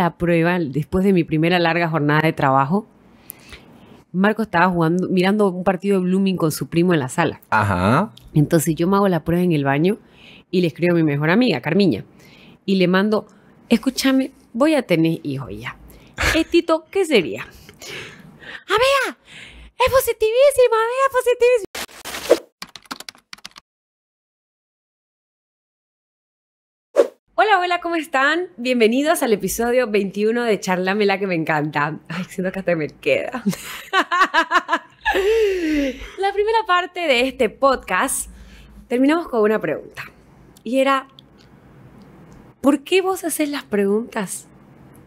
la prueba, después de mi primera larga jornada de trabajo, Marco estaba jugando, mirando un partido de Blooming con su primo en la sala. Entonces yo me hago la prueba en el baño y le escribo a mi mejor amiga, Carmiña, y le mando, escúchame, voy a tener hijo ya. ¿Estito eh, qué sería? A ah, ver, es positivísima, vea es positivísima. Hola, hola, ¿cómo están? Bienvenidos al episodio 21 de la que me encanta. Ay, siento que hasta me queda. La primera parte de este podcast terminamos con una pregunta. Y era, ¿por qué vos haces las preguntas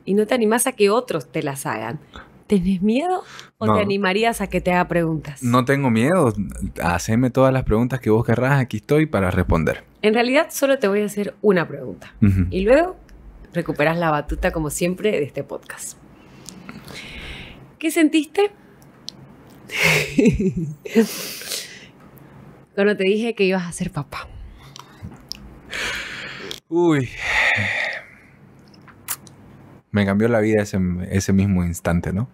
y no te animás a que otros te las hagan? ¿Tenés miedo o te animarías a que te haga preguntas? No tengo miedo. Haceme todas las preguntas que vos querrás. Aquí estoy para responder. En realidad, solo te voy a hacer una pregunta. Y luego recuperas la batuta, como siempre, de este podcast. ¿Qué sentiste? Cuando te dije que ibas a ser papá. Uy, me cambió la vida ese, ese mismo instante, ¿no?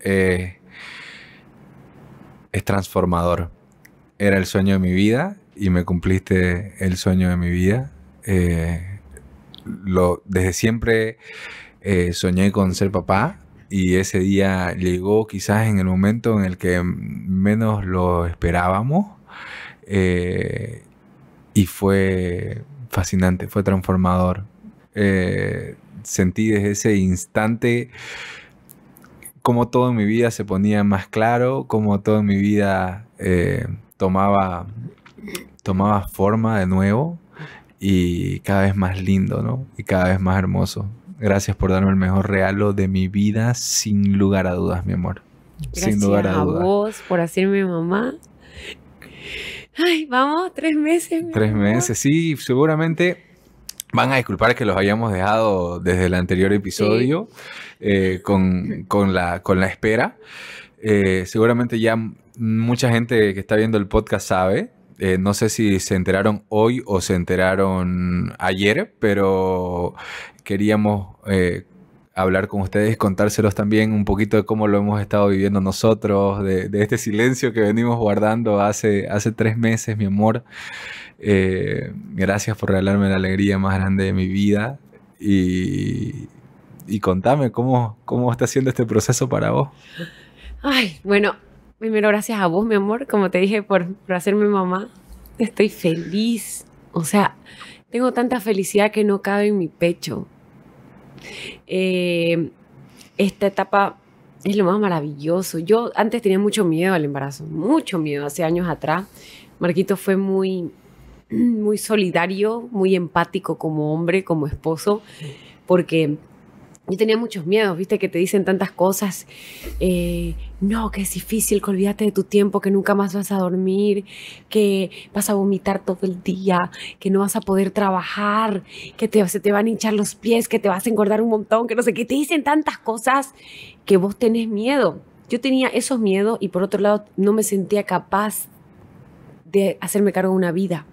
Eh, es transformador. Era el sueño de mi vida y me cumpliste el sueño de mi vida. Eh, lo, desde siempre eh, soñé con ser papá y ese día llegó quizás en el momento en el que menos lo esperábamos y fue fascinante, fue transformador sentí desde ese instante cómo todo en mi vida se ponía más claro, cómo todo en mi vida eh, tomaba, tomaba forma de nuevo y cada vez más lindo, ¿no? Y cada vez más hermoso. Gracias por darme el mejor regalo de mi vida, sin lugar a dudas, mi amor. Gracias sin lugar a, vos por hacerme mamá. Ay, vamos, tres meses. tres meses, sí, seguramente Van a disculpar que los hayamos dejado desde el anterior episodio eh, con, la, con, la, espera. Eh, seguramente ya mucha gente que está viendo el podcast sabe. Eh, no sé si se enteraron hoy o se enteraron ayer, pero queríamos hablar con ustedes, contárselos también un poquito de cómo lo hemos estado viviendo nosotros, de, este silencio que venimos guardando hace, hace tres meses, mi amor. Eh, gracias por regalarme la alegría más grande de mi vida y, y contame cómo, cómo está siendo este proceso para vos. Ay, bueno, primero gracias a vos, mi amor, como te dije, por, por hacerme mamá. Estoy feliz. O sea, tengo tanta felicidad que no cabe en mi pecho. Eh, esta etapa es lo más maravilloso. Yo antes tenía mucho miedo al embarazo, mucho miedo, hace años atrás. Marquito fue muy, muy solidario, muy empático como hombre, como esposo, porque yo tenía muchos miedos, viste, que te dicen tantas cosas. Eh, no, que es difícil, que olvídate de tu tiempo, que nunca más vas a dormir, que vas a vomitar todo el día, que no vas a poder trabajar, que te, se te van a hinchar los pies, que te vas a engordar un montón, que no sé Que Te dicen tantas cosas que vos tenés miedo. Yo tenía esos miedos y por otro lado no me sentía capaz de hacerme cargo de una vida.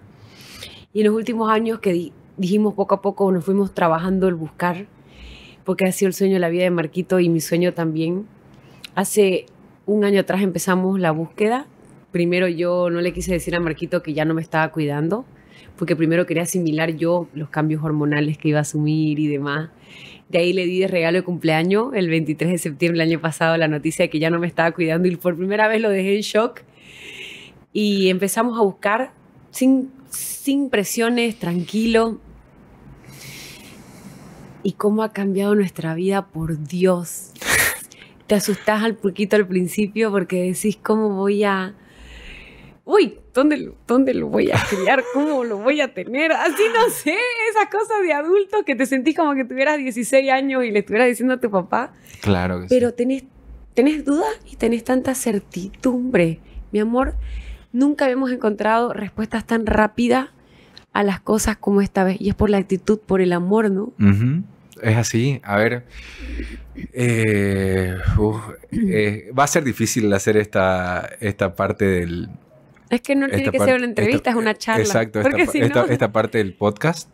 Y en los últimos años que dijimos poco a poco, nos fuimos trabajando el buscar porque ha sido el sueño de la vida de Marquito y mi sueño también. Hace un año atrás empezamos la búsqueda. Primero yo no le quise decir a Marquito que ya no me estaba cuidando, porque primero quería asimilar yo los cambios hormonales que iba a asumir y demás. De ahí le di de regalo de cumpleaños el 23 de septiembre del año pasado la noticia de que ya no me estaba cuidando y por primera vez lo dejé en shock. Y empezamos a buscar sin, sin presiones, tranquilo, y cómo ha cambiado nuestra vida por Dios. Te asustás al poquito al principio porque decís cómo voy a... Uy, ¿dónde lo, lo voy a criar? ¿Cómo lo voy a tener? Así no sé, esas cosas de adulto que te sentís como que tuvieras 16 años y le estuvieras diciendo a tu papá. Claro que Pero sí. tenés, tenés dudas y tenés tanta certidumbre. Mi amor, nunca habíamos encontrado respuestas tan rápidas a las cosas como esta vez. Y es por la actitud, por el amor, ¿no? Es así. A ver. Eh, eh, va a ser difícil hacer esta, esta parte del. Es que no tiene que ser una entrevista, es una charla. Exacto, esta, parte del podcast.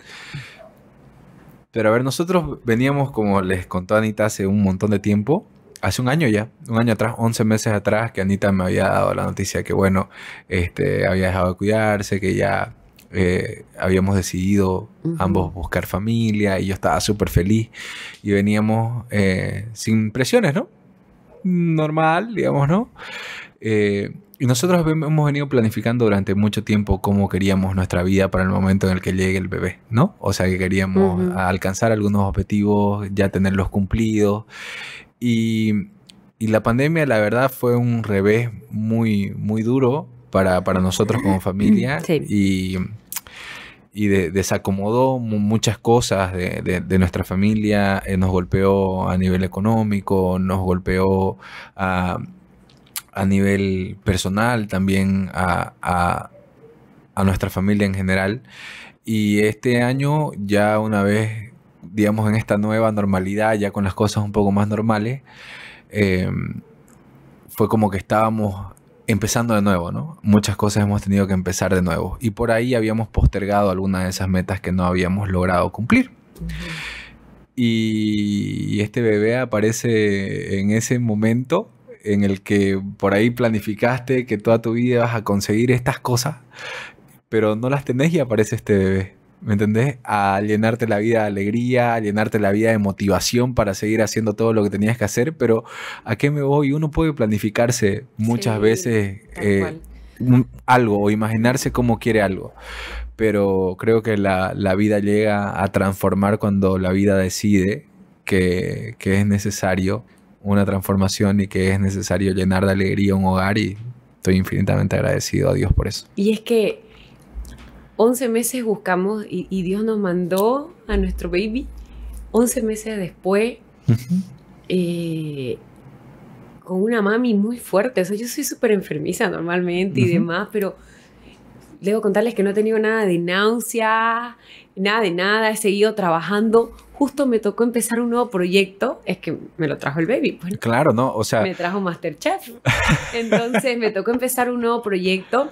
Pero a ver, nosotros veníamos, como les contó Anita hace un montón de tiempo, hace un año ya, un año atrás, 11 meses atrás, que Anita me había dado la noticia que, bueno, este, había dejado de cuidarse, que ya eh, habíamos decidido ambos buscar familia y yo estaba súper feliz y veníamos eh, sin presiones, ¿no? Normal, digamos, ¿no? Eh, y nosotros hemos venido planificando durante mucho tiempo cómo queríamos nuestra vida para el momento en el que llegue el bebé, ¿no? O sea, que queríamos alcanzar algunos objetivos, ya tenerlos cumplidos. Y, y, la pandemia, la verdad, fue un revés muy, muy duro para, para nosotros como familia. Y, y desacomodó muchas cosas de, nuestra familia, eh, nos golpeó a nivel económico, nos golpeó a, nivel personal también, a, nuestra familia en general. Y este año ya una vez, digamos, en esta nueva normalidad, ya con las cosas un poco más normales, eh, fue como que estábamos empezando de nuevo, ¿no? Muchas cosas hemos tenido que empezar de nuevo y por ahí habíamos postergado algunas de esas metas que no habíamos logrado cumplir. Y este bebé aparece en ese momento en el que por ahí planificaste que toda tu vida vas a conseguir estas cosas, pero no las tenés y aparece este bebé. ¿Me entendés? A llenarte la vida de alegría, a llenarte la vida de motivación para seguir haciendo todo lo que tenías que hacer, pero ¿a qué me voy? Uno puede planificarse muchas veces eh, algo o imaginarse cómo quiere algo, pero creo que la, vida llega a transformar cuando la vida decide que, que es necesario una transformación y que es necesario llenar de alegría un hogar y estoy infinitamente agradecido a Dios por eso. Y es que 11 meses buscamos y, Dios nos mandó a nuestro baby 11 meses después. Eh, con una mami muy fuerte. O yo soy súper enfermiza normalmente y demás, pero debo contarles que no he tenido nada de náuseas, nada de nada. He seguido trabajando. Justo me tocó empezar un nuevo proyecto. Es que me lo trajo el baby. Pues, claro, ¿no? O sea. Me trajo Masterchef. Entonces me tocó empezar un nuevo proyecto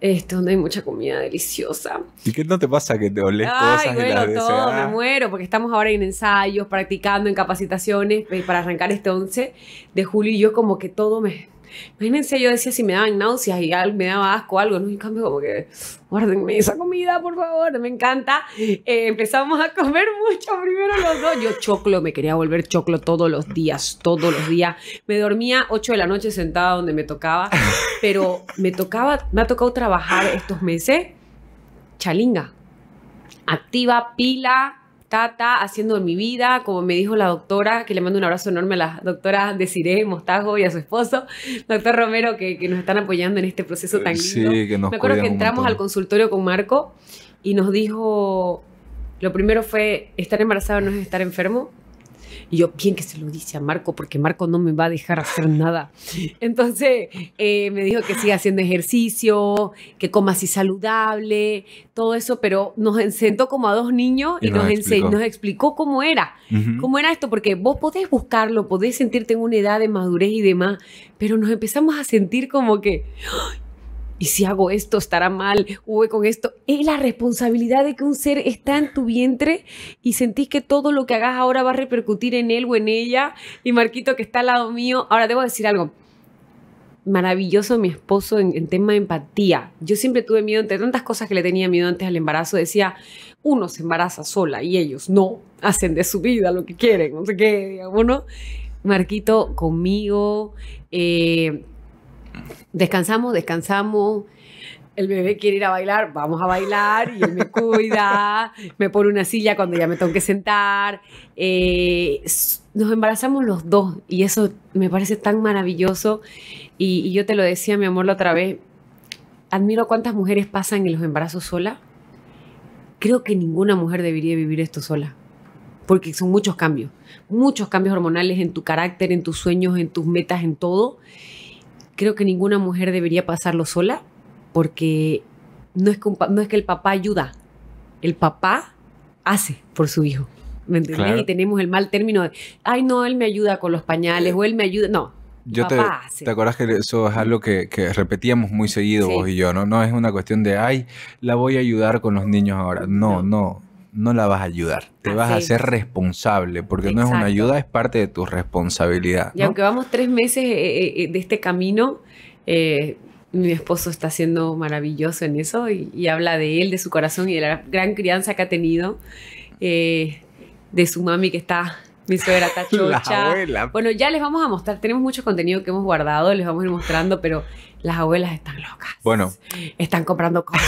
esto, donde hay mucha comida deliciosa. ¿Y qué no te pasa que te oles Ay, cosas bueno, todo, me muero, porque estamos ahora en ensayos, practicando, en capacitaciones, eh, para arrancar este 11 de julio y yo como que todo me, Imagínense, yo decía si me daban náuseas y me daba asco o algo, ¿no? En cambio, como que, guárdenme esa comida, por favor, me encanta. Eh, empezamos a comer mucho primero los dos. Yo choclo, me quería volver choclo todos los días, todos los días. Me dormía 8 de la noche sentada donde me tocaba, pero me tocaba, me ha tocado trabajar estos meses, chalinga, activa, pila, Tata haciendo mi vida, como me dijo la doctora, que le mando un abrazo enorme a la doctora Desiree Mostajo y a su esposo, doctor Romero, que, nos están apoyando en este proceso eh, tan lindo. Sí, que nos me acuerdo que entramos al consultorio con Marco y nos dijo, lo primero fue, estar embarazado no es estar enfermo, y yo, bien que se lo dice a Marco, porque Marco no me va a dejar hacer nada. Entonces eh, me dijo que siga haciendo ejercicio, que coma así saludable, todo eso, pero nos sentó como a dos niños y, nos, explicó. cómo era, cómo era esto, porque vos podés buscarlo, podés sentirte en una edad de madurez y demás, pero nos empezamos a sentir como que, ¿y si hago esto estará mal? Uy, con esto. Es la responsabilidad de que un ser está en tu vientre y sentís que todo lo que hagas ahora va a repercutir en él o en ella. Y Marquito que está al lado mío. Ahora debo decir algo. Maravilloso mi esposo en, tema de empatía. Yo siempre tuve miedo, entre tantas cosas que le tenía miedo antes al embarazo, decía, uno se embaraza sola y ellos no hacen de su vida lo que quieren, no sé qué, digamos, ¿no? Marquito conmigo, eh, descansamos, descansamos. El bebé quiere ir a bailar, vamos a bailar y él me cuida, me pone una silla cuando ya me tengo que sentar. Eh, nos embarazamos los dos y eso me parece tan maravilloso. Y, yo te lo decía, mi amor, la otra vez, admiro cuántas mujeres pasan en los embarazos sola. Creo que ninguna mujer debería vivir esto sola porque son muchos cambios, muchos cambios hormonales en tu carácter, en tus sueños, en tus metas, en todo creo que ninguna mujer debería pasarlo sola porque no es, que no es que el papá ayuda, el papá hace por su hijo. ¿Me entiendes? Y tenemos el mal término de, ay, no, él me ayuda con los pañales eh, o él me ayuda. No, yo te, te acuerdas que eso es algo que, repetíamos muy seguido vos y yo, ¿no? No es una cuestión de, ay, la voy a ayudar con los niños ahora. no. no no la vas a ayudar, te vas a hacer responsable, porque no es una ayuda, es parte de tu responsabilidad. Y aunque vamos tres meses eh, eh, eh, de este camino, mi esposo está siendo maravilloso en eso y, habla de él, de su corazón y de la gran crianza que ha tenido, de su mami que está mi suegra abuelas. Bueno, ya les vamos a mostrar, tenemos mucho contenido que hemos guardado, les vamos a ir mostrando, pero las abuelas están locas. Bueno. Están comprando cosas.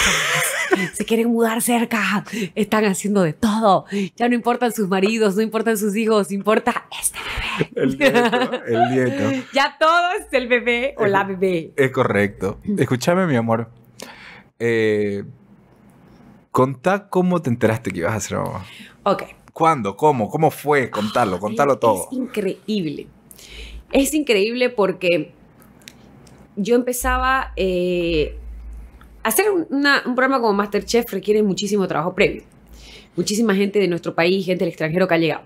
se quieren mudar cerca, están haciendo de todo, ya no importan sus maridos, no importan sus hijos, importa este bebé. El nieto, el nieto. Ya todo es el bebé o la bebé. Es correcto. Escúchame, mi amor. Eh, contá cómo te enteraste que ibas a ser mamá. Ok. ¿Cuándo? ¿Cómo? ¿Cómo fue? Contarlo. Contarlo todo. Es increíble. Es increíble porque yo empezaba eh, Hacer un programa como Masterchef requiere muchísimo trabajo previo. Muchísima gente de nuestro país, gente del extranjero que ha llegado.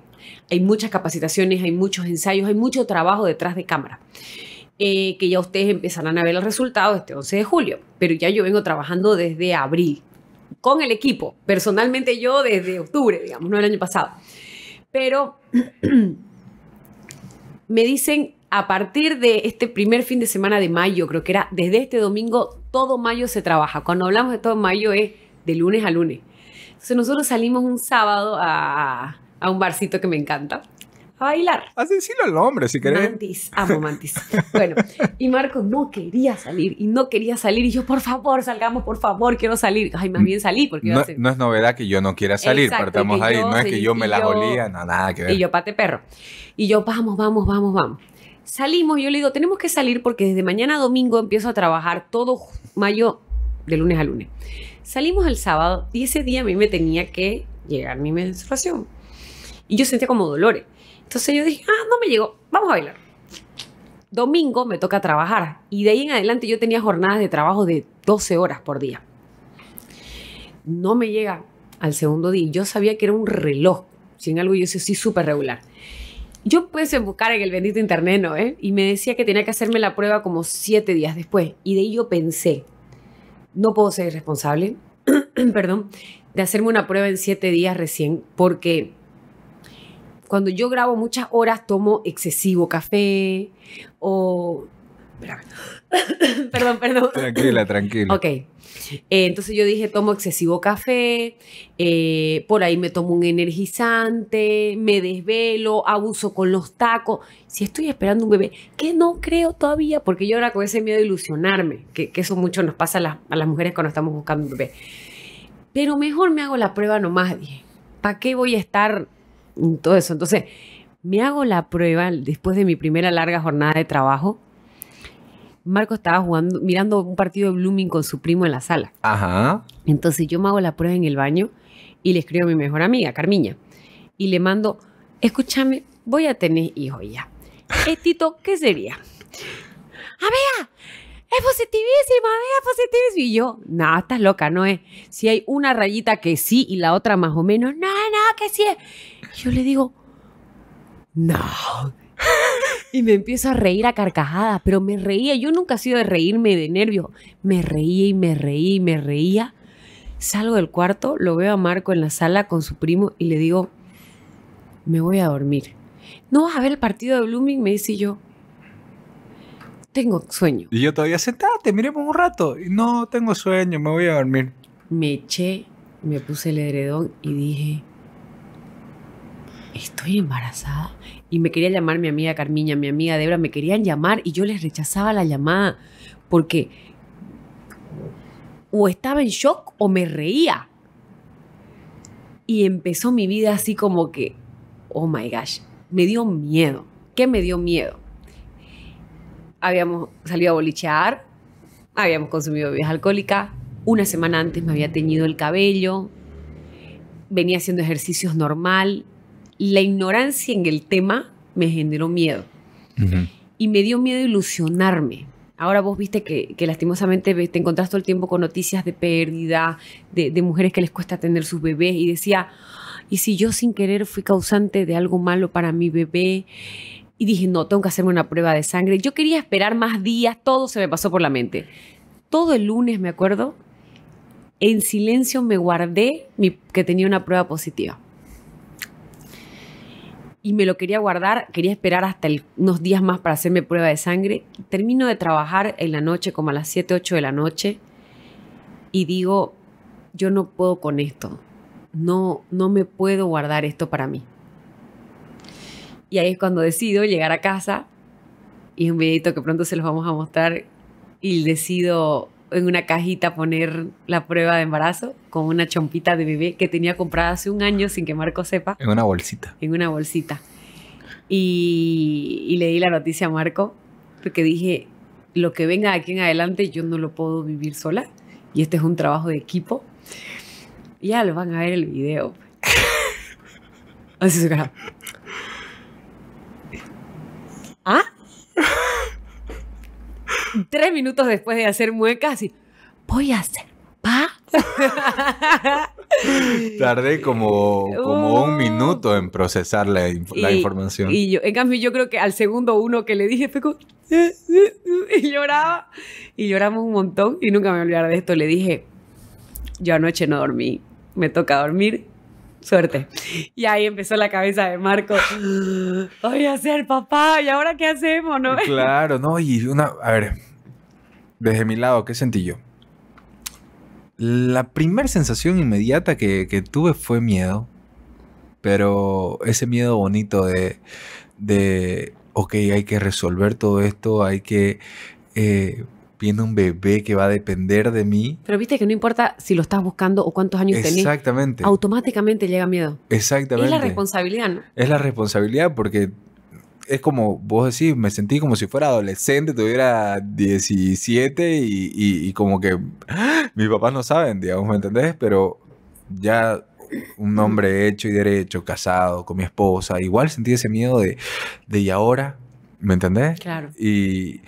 Hay muchas capacitaciones, hay muchos ensayos, hay mucho trabajo detrás de cámara. Eh, que ya ustedes empezarán a ver el resultado este 11 de julio. Pero ya yo vengo trabajando desde abril con el equipo. Personalmente yo desde octubre, digamos, no el año pasado. Pero me dicen a partir de este primer fin de semana de mayo, creo que era desde este domingo todo mayo se trabaja. Cuando hablamos de todo mayo es de lunes a lunes. Entonces nosotros salimos un sábado a, un barcito que me encanta a bailar. Así ah, decirlo al hombre, si querés. Mantis, amo Mantis. bueno, y Marco no quería salir y no quería salir. Y yo, por favor, salgamos, por favor, quiero salir. Ay, más mm. bien salí porque no, es novedad que yo no quiera salir, partamos ahí. no es que yo me la olía, no, nada que ver. Y yo, pate perro. Y yo, vamos, vamos, vamos, vamos salimos, yo le digo, tenemos que salir porque desde mañana domingo empiezo a trabajar todo mayo de lunes a lunes. Salimos el sábado y ese día a mí me tenía que llegar mi menstruación. Y yo sentía como dolores. Entonces yo dije, ah, no me llegó, vamos a bailar. Domingo me toca trabajar y de ahí en adelante yo tenía jornadas de trabajo de 12 horas por día. No me llega al segundo día. Yo sabía que era un reloj. Sin algo yo soy súper regular. Yo puse en buscar en el bendito internet, ¿no? Eh? Y me decía que tenía que hacerme la prueba como siete días después. Y de ello pensé, no puedo ser responsable, perdón, de hacerme una prueba en siete días recién, porque cuando yo grabo muchas horas tomo excesivo café o perdón, perdón. Tranquila, tranquila. Ok. Eh, entonces yo dije, tomo excesivo café, eh, por ahí me tomo un energizante, me desvelo, abuso con los tacos. Si estoy esperando un bebé, que no creo todavía, porque yo ahora con ese miedo de ilusionarme, que, eso mucho nos pasa a las, mujeres cuando estamos buscando un bebé. Pero mejor me hago la prueba nomás, dije. ¿Para qué voy a estar en todo eso? Entonces, me hago la prueba después de mi primera larga jornada de trabajo Marco estaba jugando, mirando un partido de Blooming con su primo en la sala. Ajá. Entonces yo me hago la prueba en el baño y le escribo a mi mejor amiga, Carmiña, y le mando, escúchame, voy a tener hijo ya. ¿Estito eh, qué sería? A ver, ¡Es positivísima! ver, es positivísima! Y yo, no, estás loca, no es. Si hay una rayita que sí y la otra más o menos, no, no, que sí es. Yo le digo, no, y me empiezo a reír a carcajadas, pero me reía. Yo nunca he sido de reírme de nervio... Me reía y me reía y me reía. Salgo del cuarto, lo veo a Marco en la sala con su primo y le digo, me voy a dormir. ¿No vas a ver el partido de Blooming? Me dice yo, tengo sueño. Y yo todavía sentate, por un rato. No tengo sueño, me voy a dormir. Me eché, me puse el edredón y dije, estoy embarazada y me quería llamar mi amiga Carmiña, mi amiga Debra, me querían llamar y yo les rechazaba la llamada porque o estaba en shock o me reía. Y empezó mi vida así como que, oh my gosh, me dio miedo. ¿Qué me dio miedo? Habíamos salido a bolichear, habíamos consumido bebidas alcohólicas, una semana antes me había teñido el cabello, venía haciendo ejercicios normal, la ignorancia en el tema me generó miedo. Y me dio miedo ilusionarme. Ahora vos viste que, lastimosamente te encontraste todo el tiempo con noticias de pérdida, de, mujeres que les cuesta tener sus bebés. Y decía, ¿y si yo sin querer fui causante de algo malo para mi bebé? Y dije, no, tengo que hacerme una prueba de sangre. Yo quería esperar más días, todo se me pasó por la mente. Todo el lunes, me acuerdo, en silencio me guardé que tenía una prueba positiva y me lo quería guardar, quería esperar hasta unos días más para hacerme prueba de sangre. Termino de trabajar en la noche, como a las 7, 8 de la noche, y digo, yo no puedo con esto, no, no me puedo guardar esto para mí. Y ahí es cuando decido llegar a casa, y un videito que pronto se los vamos a mostrar, y decido en una cajita poner la prueba de embarazo con una chompita de bebé que tenía comprada hace un año sin que Marco sepa. En una bolsita. En una bolsita. Y, y le di la noticia a Marco porque dije, lo que venga de aquí en adelante yo no lo puedo vivir sola y este es un trabajo de equipo. Ya lo van a ver el video. Así se ¿Ah? tres minutos después de hacer muecas, así, voy a hacer pa. Tardé como, como un uh. minuto en procesar la, información. Y yo, en cambio, yo creo que al segundo uno que le dije fue como... Eh, eh, eh", y lloraba. Y lloramos un montón. Y nunca me olvidaré de esto. Le dije, yo anoche no dormí. Me toca dormir suerte. Y ahí empezó la cabeza de Marco, voy a ser papá, ¿y ahora qué hacemos? No? Claro, no, y una, a ver, desde mi lado, ¿qué sentí yo? La primera sensación inmediata que, tuve fue miedo, pero ese miedo bonito de, de, ok, hay que resolver todo esto, hay que... Eh, viendo un bebé que va a depender de mí. Pero viste que no importa si lo estás buscando o cuántos años Exactamente. tenés. Exactamente. Automáticamente llega miedo. Exactamente. Es la responsabilidad, ¿no? Es la responsabilidad porque es como vos decís, me sentí como si fuera adolescente, tuviera 17 y, como que ¡ah! mis papás no saben, digamos, ¿me entendés? Pero ya un hombre hecho y derecho, casado, con mi esposa, igual sentí ese miedo de, de ¿y ahora? ¿Me entendés? Claro. Y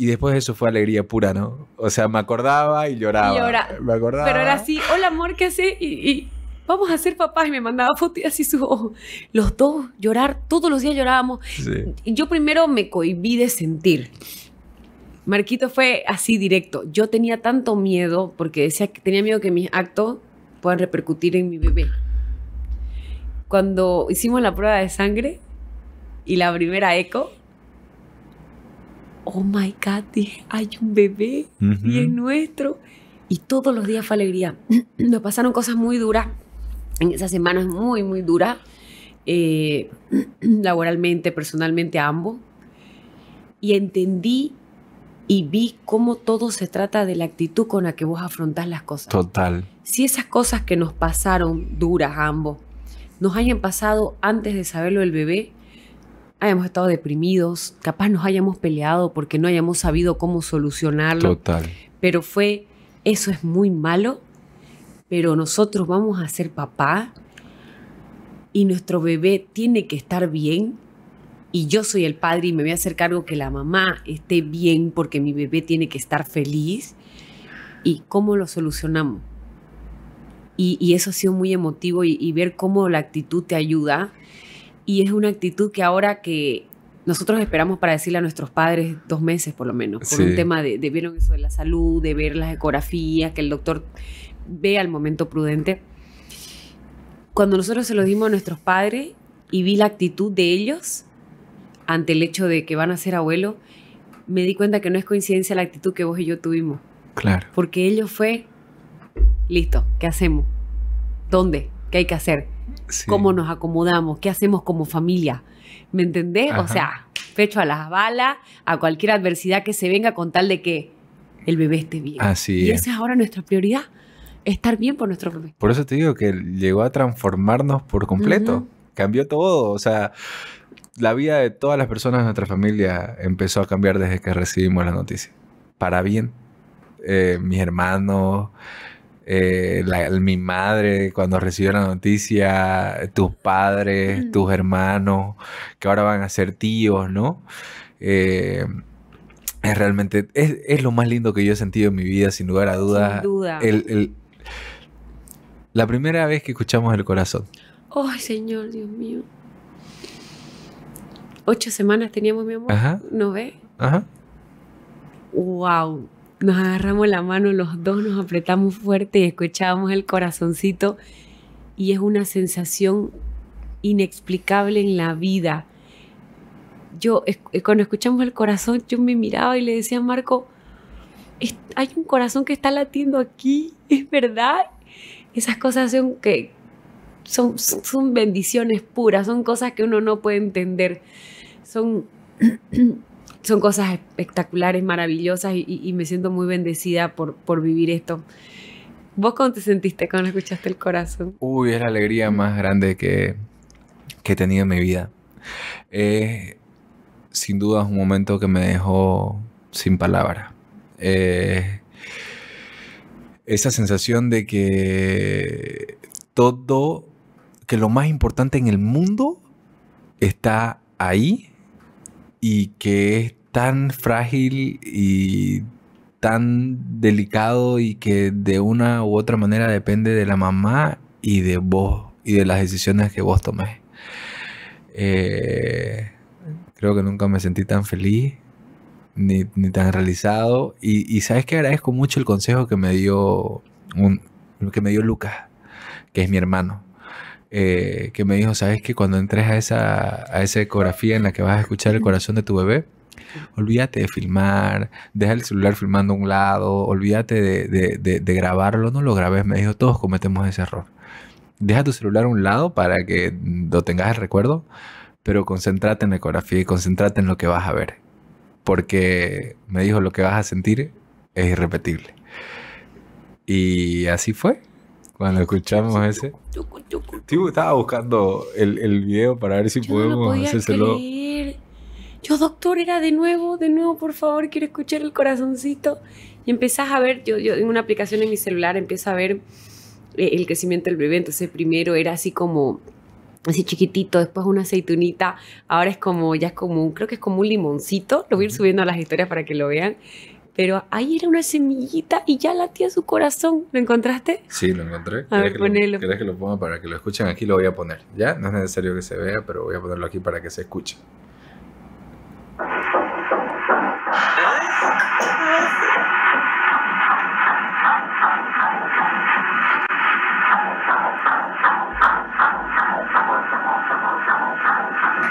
y después eso fue alegría pura, ¿no? O sea, me acordaba y lloraba. Me acordaba. Pero era así, hola amor, ¿qué haces? Y, vamos a ser papás. Y me mandaba fotos y así sus ojos. Los dos, llorar, todos los días llorábamos. Y Yo primero me cohibí de sentir. Marquito fue así directo. Yo tenía tanto miedo porque decía que tenía miedo que mis actos puedan repercutir en mi bebé. Cuando hicimos la prueba de sangre y la primera eco, oh my God, hay un bebé y es nuestro. Y todos los días fue alegría. Nos pasaron cosas muy duras, en esas semanas muy, muy duras, eh, laboralmente, personalmente, a ambos. Y entendí y vi cómo todo se trata de la actitud con la que vos afrontás las cosas. Total. Si esas cosas que nos pasaron duras a ambos nos hayan pasado antes de saberlo el bebé, hayamos estado deprimidos, capaz nos hayamos peleado porque no hayamos sabido cómo solucionarlo. Total. Pero fue, eso es muy malo, pero nosotros vamos a ser papá y nuestro bebé tiene que estar bien y yo soy el padre y me voy a hacer cargo que la mamá esté bien porque mi bebé tiene que estar feliz. ¿Y cómo lo solucionamos? Y, eso ha sido muy emotivo y, y ver cómo la actitud te ayuda y es una actitud que ahora que nosotros esperamos para decirle a nuestros padres dos meses por lo menos, por un tema de, vieron de la salud, de ver las ecografías, que el doctor vea al momento prudente. Cuando nosotros se lo dimos a nuestros padres y vi la actitud de ellos ante el hecho de que van a ser abuelos, me di cuenta que no es coincidencia la actitud que vos y yo tuvimos. Claro. Porque ellos fue, listo, ¿qué hacemos? ¿Dónde? ¿Qué hay que hacer? cómo nos acomodamos, qué hacemos como familia. ¿Me entendés? O sea, pecho a las balas, a cualquier adversidad que se venga con tal de que el bebé esté bien. Así y esa es ahora nuestra prioridad, estar bien por nuestro bebé. Por eso te digo que llegó a transformarnos por completo. Cambió todo, o sea, la vida de todas las personas de nuestra familia empezó a cambiar desde que recibimos la noticia. Para bien. Eh, mis hermanos, eh, mi madre cuando recibió la noticia, eh, tus padres, tus hermanos, que ahora van a ser tíos, ¿no? Eh, es realmente, es, lo más lindo que yo he sentido en mi vida, sin lugar a dudas. Sin duda. la primera vez que escuchamos el corazón. Ay, Señor, Dios mío. Ocho semanas teníamos mi amor. Ajá. ¿No ve? Ajá. Wow nos agarramos la mano, los dos nos apretamos fuerte y escuchábamos el corazoncito. Y es una sensación inexplicable en la vida. Yo, eh, cuando escuchamos el corazón, yo me miraba y le decía a Marco, hay un corazón que está latiendo aquí, es verdad. Esas cosas son que son bendiciones puras, son cosas que uno no puede entender. Son Son cosas espectaculares, maravillosas y, me siento muy bendecida por, por vivir esto. ¿Vos cómo te sentiste cuando escuchaste el corazón? Uy, es la alegría más grande que, que he tenido en mi vida. sin duda es un momento que me dejó sin palabras. esa sensación de que todo, que lo más importante en el mundo está ahí y que es tan frágil y tan delicado y que de una u otra manera depende de la mamá y de vos y de las decisiones que vos tomes. Eh, creo que nunca me sentí tan feliz ni, tan realizado y, sabes que agradezco mucho el consejo que me dio un, que me dio Lucas, que es mi hermano. Eh, que me dijo, ¿sabes que cuando entres a esa, a esa ecografía en la que vas a escuchar el corazón de tu bebé, olvídate de filmar, deja el celular filmando a un lado, olvídate de, de, de, de grabarlo, no lo grabes, me dijo, todos cometemos ese error. Deja tu celular a un lado para que lo tengas el recuerdo, pero concéntrate en la ecografía y concéntrate en lo que vas a ver, porque me dijo, lo que vas a sentir es irrepetible. Y así fue. Cuando escuchamos ese. estaba buscando el, el, video para ver si podemos hacérselo. Yo, doctor, era de nuevo, de nuevo, por favor, quiero escuchar el corazoncito. Y empezás a ver, yo, yo en una aplicación en mi celular empiezo a ver eh, el crecimiento del bebé. Entonces, primero era así como así chiquitito, después una aceitunita, ahora es como, ya es como, creo que es como un limoncito, lo voy a ir subiendo a las historias para que lo vean, pero ahí era una semillita y ya latía su corazón. ¿Lo encontraste? Sí, lo encontré. A ver, ponelo. ¿Querés que lo ponga para que lo escuchen? Aquí lo voy a poner, ¿ya? No es necesario que se vea, pero voy a ponerlo aquí para que se escuche.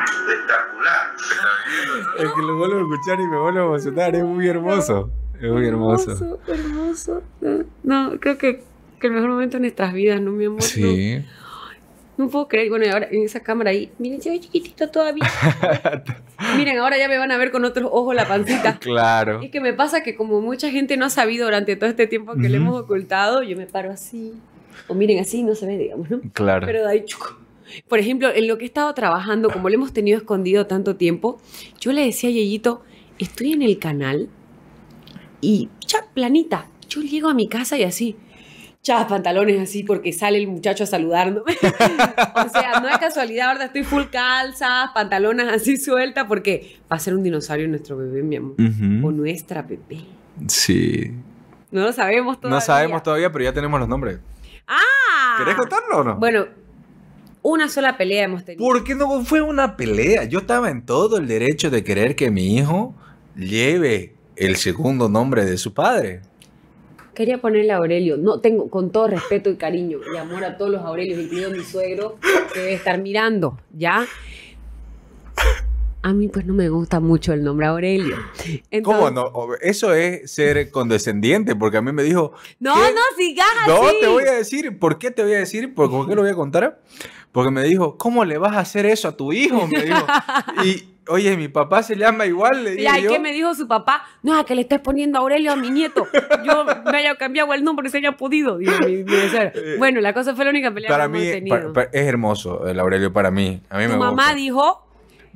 Espectacular. es que lo vuelvo a escuchar y me vuelvo a emocionar, es muy hermoso. Es muy hermoso. Hermoso, hermoso. No, creo que, el mejor momento de nuestras vidas, ¿no, mi amor? Sí. No, puedo creer, bueno, y ahora en esa cámara ahí, miren, se ve chiquitito todavía. miren, ahora ya me van a ver con otros ojos la pancita. Claro. Y que me pasa que como mucha gente no ha sabido durante todo este tiempo que le hemos ocultado, yo me paro así. O miren, así no se ve, digamos, ¿no? Claro. Pero de ahí, chuco por ejemplo, en lo que he estado trabajando, como lo hemos tenido escondido tanto tiempo, yo le decía a Yeyito, estoy en el canal y ya, planita, yo llego a mi casa y así, ¡cha! pantalones así, porque sale el muchacho a saludarnos. o sea, no es casualidad, ahora estoy full calza, pantalones así sueltas, porque va a ser un dinosaurio nuestro bebé, mi amor, o nuestra bebé. Sí. No lo sabemos todavía. No sabemos todavía, pero ya tenemos los nombres. ¡Ah! ¿Querés contarlo o no? Bueno, una sola pelea hemos tenido. ¿Por qué no fue una pelea? Yo estaba en todo el derecho de querer que mi hijo lleve el segundo nombre de su padre. Quería ponerle a Aurelio. No, tengo, con todo respeto y cariño y amor a todos los Aurelios, incluido mi suegro, que debe estar mirando, ¿ya? A mí pues no me gusta mucho el nombre Aurelio. Entonces, ¿Cómo no? Eso es ser condescendiente, porque a mí me dijo... No, no sigas así. No, te voy a decir, ¿por qué te voy a decir? ¿Por qué lo voy a contar? Porque me dijo, ¿cómo le vas a hacer eso a tu hijo? Y, oye, mi papá se le llama igual. Le dije, y que me dijo su papá, no, que le estás poniendo Aurelio a mi nieto. Yo me haya cambiado el nombre, se haya podido. Eh, bueno, la cosa fue la única pelea que hemos tenido. Para, es hermoso el Aurelio para mí. A mí tu mamá dijo...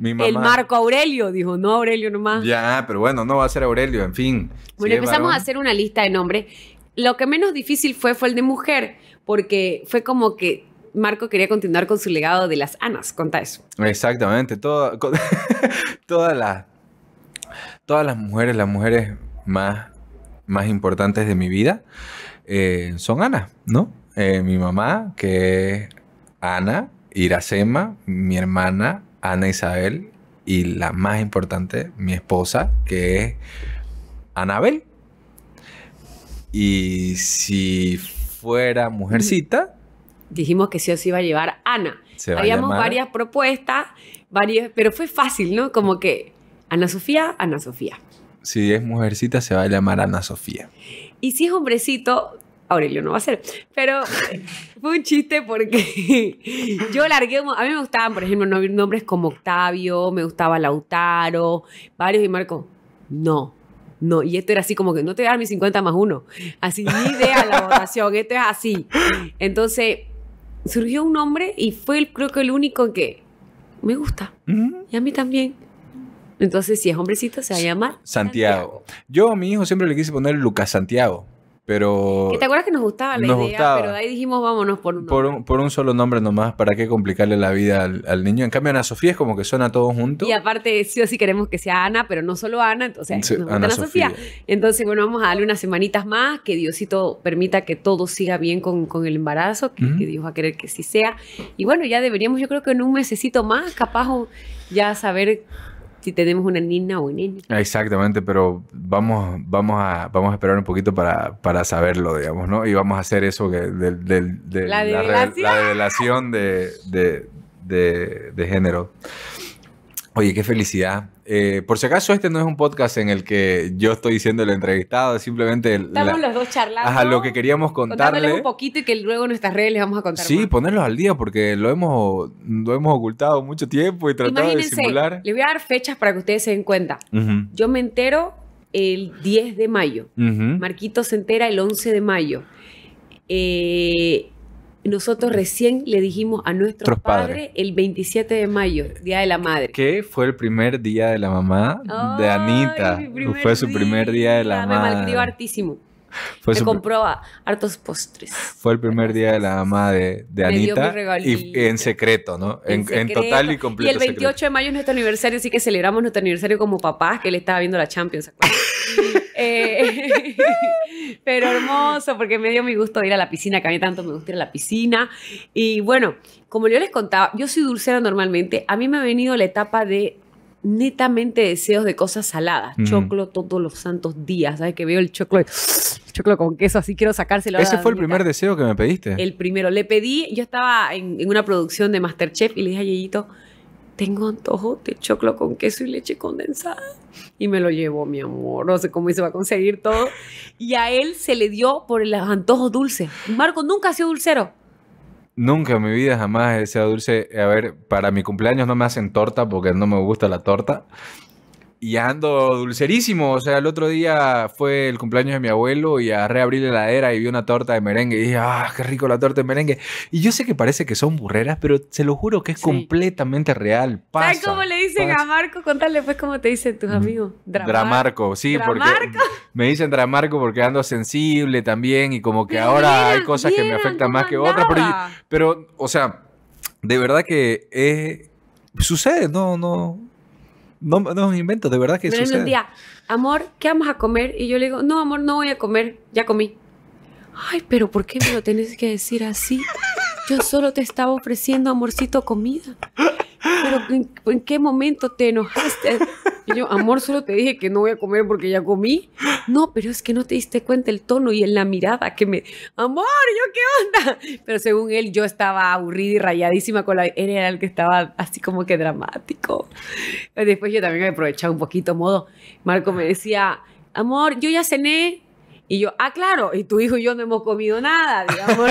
El Marco Aurelio, dijo, no Aurelio nomás. Ya, pero bueno, no va a ser Aurelio, en fin. Bueno, empezamos a hacer una lista de nombres. Lo que menos difícil fue fue el de mujer, porque fue como que Marco quería continuar con su legado de las Anas, conta eso. Exactamente, todas todas las mujeres, las mujeres más, más importantes de mi vida eh, son Anas, ¿no? Eh, mi mamá, que es Ana, Iracema, mi hermana, Ana Isabel, y la más importante, mi esposa, que es Anabel. Y si fuera mujercita, dijimos que sí o sí iba a llevar Ana. Habíamos varias propuestas, pero fue fácil, ¿no? Como que Ana Sofía, Ana Sofía. Si es mujercita, se va a llamar Ana Sofía. Y si es hombrecito, Aurelio no va a ser. Pero fue un chiste porque yo largué. A mí me gustaban, por ejemplo, nombres como Octavio, me gustaba Lautaro, varios. Y Marco, no, no. Y esto era así como que no te voy a dar mi 50 más uno. Así, ni idea la votación. Esto es así. Entonces, surgió un hombre y fue el, creo que el único que me gusta. Mm. Y a mí también. Entonces, si es hombrecito, se va a llamar Santiago. Yo a mi hijo siempre le quise poner Lucas Santiago. Pero... ¿Te acuerdas que nos gustaba la idea? Pero ahí dijimos vámonos por un, por solo nombre nomás, ¿para qué complicarle la vida al, niño? En cambio, Ana Sofía es como que suena todo junto Y aparte, sí o sí queremos que sea Ana, pero no solo Ana, entonces Ana, Sofía. Entonces, bueno, vamos a darle unas semanitas más, que Diosito permita que todo siga bien con, el embarazo, que, que, Dios va a querer que sí sea. Y bueno, ya deberíamos, yo creo que en un mesecito más, capaz ya saber si tenemos una niña o un niño. Exactamente, pero vamos, vamos, a, vamos a esperar un poquito para, para saberlo, digamos, ¿no? Y vamos a hacer eso que, de, la, la, revelación. de, de género. Oye, qué felicidad. Eh, por si acaso, este no es un podcast en el que yo estoy diciendo el entrevistado, simplemente... Estamos los dos charlando. Ajá, lo que queríamos contarle... un poquito y que luego en nuestras redes les vamos a contar Sí, ponerlos al día porque lo hemos, hemos ocultado mucho tiempo y tratado de simular. Le voy a dar fechas para que ustedes se den cuenta. Yo me entero el 10 de mayo. Marquito se entera el 11 de mayo. Eh, nosotros recién le dijimos a nuestros padres padre, el 27 de mayo, Día de la Madre. Que fue el primer día de la mamá de Anita. Fue su primer día, de la mamá. madre. Me malcrió hartísimo. Fue me compró hartos postres. Fue el primer día de la mamá de, de Anita. Y, en secreto, ¿no? En, total y completo. Y el 28 de mayo es nuestro aniversario, así que celebramos nuestro aniversario como papás, que le estaba viendo la Champions. ¿se eh, pero hermoso, porque me dio mi gusto ir a la piscina, que a mí tanto me gusta ir a la piscina. Y bueno, como yo les contaba, yo soy dulcera normalmente. A mí me ha venido la etapa de netamente deseos de cosas saladas. Mm. Choclo todos los santos días. ¿Sabes? Que veo el choclo, choclo con queso, así quiero sacárselo. ¿Ese fue el primer deseo que me pediste? El primero. Le pedí, yo estaba en, una producción de Masterchef y le dije a Yeyito, tengo antojo de choclo con queso y leche condensada. Y me lo llevó, mi amor. No sé cómo se va a conseguir todo. Y a él se le dio por el antojo dulce, Marco nunca ha sido dulcero. Nunca en mi vida jamás he sido dulce. A ver, para mi cumpleaños no me hacen torta porque no me gusta la torta y ando dulcerísimo. O sea, el otro día fue el cumpleaños de mi abuelo y a reabrir la heladera y vi una torta de merengue. Y dije, ah, qué rico la torta de merengue. Y yo sé que parece que son burreras, pero se lo juro que es completamente real. Pasa, ¿Sabes cómo le dicen a Marco? Contale pues cómo te dicen tus mm, amigos. Dramarco. sí, porque me dicen Dramarco porque ando sensible también y como que ahora hay cosas que me afectan más que otras. Pero, pero, o sea, de verdad que es. Eh, sucede, no, no no, no invento, de verdad que Pero sucede. un día, amor, ¿qué vamos a comer? Y yo le digo, no, amor, no voy a comer, ya comí. Ay, pero ¿por qué me lo tenés que decir así? Yo solo te estaba ofreciendo, amorcito, comida pero ¿en, qué momento te enojaste? yo, amor, solo te dije que no voy a comer porque ya comí. No, pero es que no te diste cuenta el tono y en la mirada que me, amor, ¿yo qué onda? Pero según él, yo estaba aburrida y rayadísima con la... Él era el que estaba así como que dramático. Después yo también me aprovechaba un poquito modo. Marco me decía, amor, yo ya cené y yo, ah, claro, y tu hijo y yo no hemos comido nada, digamos.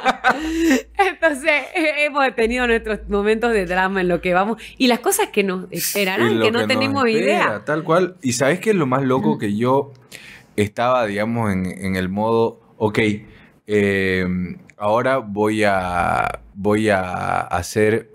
Entonces, eh, hemos tenido nuestros momentos de drama en lo que vamos y las cosas que nos esperarán, que no tenemos idea. Tal cual. Y sabes qué es lo más loco mm. que yo estaba, digamos, en, el modo, ok, eh, ahora voy a, voy a hacer